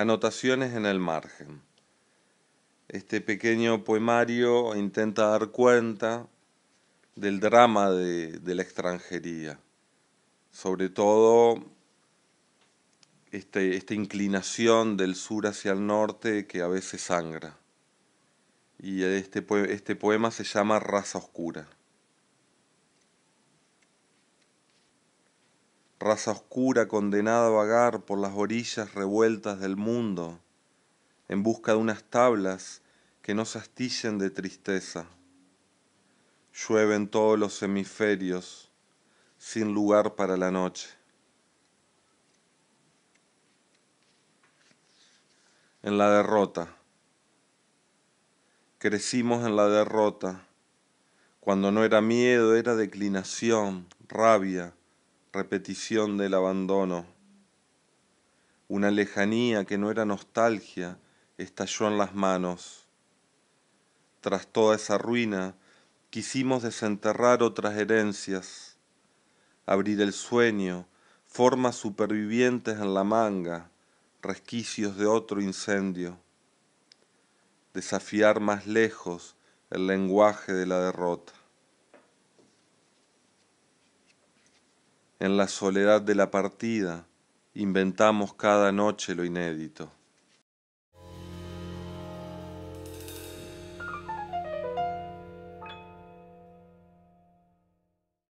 Anotaciones en el margen. Este pequeño poemario intenta dar cuenta del drama de, la extranjería, sobre todo este, esta inclinación del sur hacia el norte que a veces sangra. Y este, este poema se llama Raza Oscura. raza oscura condenada a vagar por las orillas revueltas del mundo, en busca de unas tablas que no se astillen de tristeza. Llueven todos los hemisferios, sin lugar para la noche. En la derrota. Crecimos en la derrota, cuando no era miedo, era declinación, rabia, repetición del abandono. Una lejanía que no era nostalgia estalló en las manos. Tras toda esa ruina, quisimos desenterrar otras herencias, abrir el sueño, formas supervivientes en la manga, resquicios de otro incendio, desafiar más lejos el lenguaje de la derrota. En la soledad de la partida inventamos cada noche lo inédito.